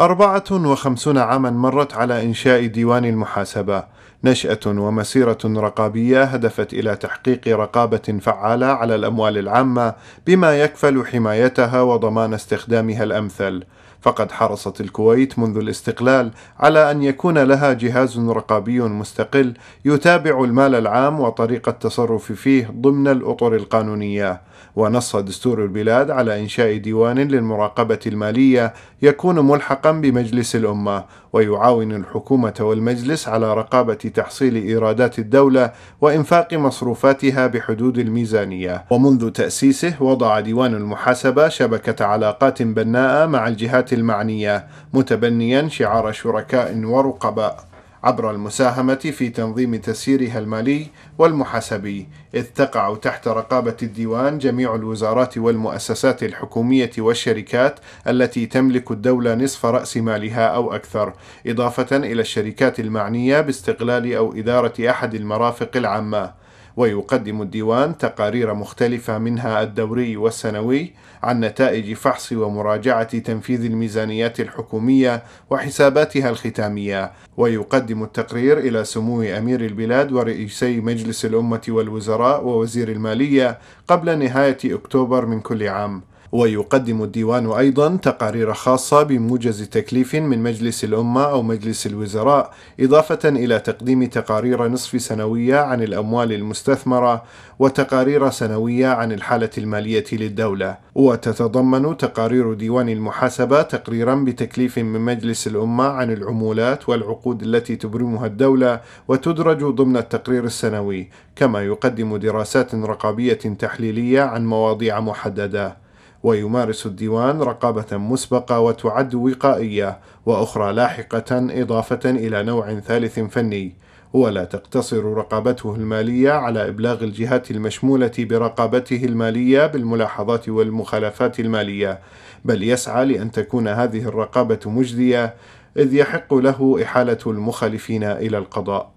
أربعة وخمسون عاما مرت على إنشاء ديوان المحاسبة نشأة ومسيرة رقابية هدفت إلى تحقيق رقابة فعالة على الأموال العامة بما يكفل حمايتها وضمان استخدامها الأمثل فقد حرصت الكويت منذ الاستقلال على أن يكون لها جهاز رقابي مستقل يتابع المال العام وطريقة التصرف فيه ضمن الأطر القانونية ونص دستور البلاد على إنشاء ديوان للمراقبة المالية يكون ملحق يتحكم بمجلس الأمة ويعاون الحكومة والمجلس على رقابة تحصيل إيرادات الدولة وإنفاق مصروفاتها بحدود الميزانية ومنذ تأسيسه وضع ديوان المحاسبة شبكة علاقات بناءة مع الجهات المعنية متبنيا شعار شركاء ورقباء عبر المساهمة في تنظيم تسييرها المالي والمحاسبي، إذ تقع تحت رقابة الديوان جميع الوزارات والمؤسسات الحكومية والشركات التي تملك الدولة نصف رأس مالها أو أكثر، إضافة إلى الشركات المعنية باستقلال أو إدارة أحد المرافق العامة. ويقدم الديوان تقارير مختلفة منها الدوري والسنوي عن نتائج فحص ومراجعة تنفيذ الميزانيات الحكومية وحساباتها الختامية، ويقدم التقرير إلى سمو أمير البلاد ورئيسي مجلس الأمة والوزراء ووزير المالية قبل نهاية أكتوبر من كل عام. ويقدم الديوان أيضا تقارير خاصة بموجز تكليف من مجلس الأمة أو مجلس الوزراء إضافة إلى تقديم تقارير نصف سنوية عن الأموال المستثمرة وتقارير سنوية عن الحالة المالية للدولة وتتضمن تقارير ديوان المحاسبة تقريرا بتكليف من مجلس الأمة عن العمولات والعقود التي تبرمها الدولة وتدرج ضمن التقرير السنوي كما يقدم دراسات رقابية تحليلية عن مواضيع محددة ويمارس الديوان رقابة مسبقة وتعد وقائية وأخرى لاحقة إضافة إلى نوع ثالث فني ولا تقتصر رقابته المالية على إبلاغ الجهات المشمولة برقابته المالية بالملاحظات والمخالفات المالية بل يسعى لأن تكون هذه الرقابة مجدية إذ يحق له إحالة المخالفين إلى القضاء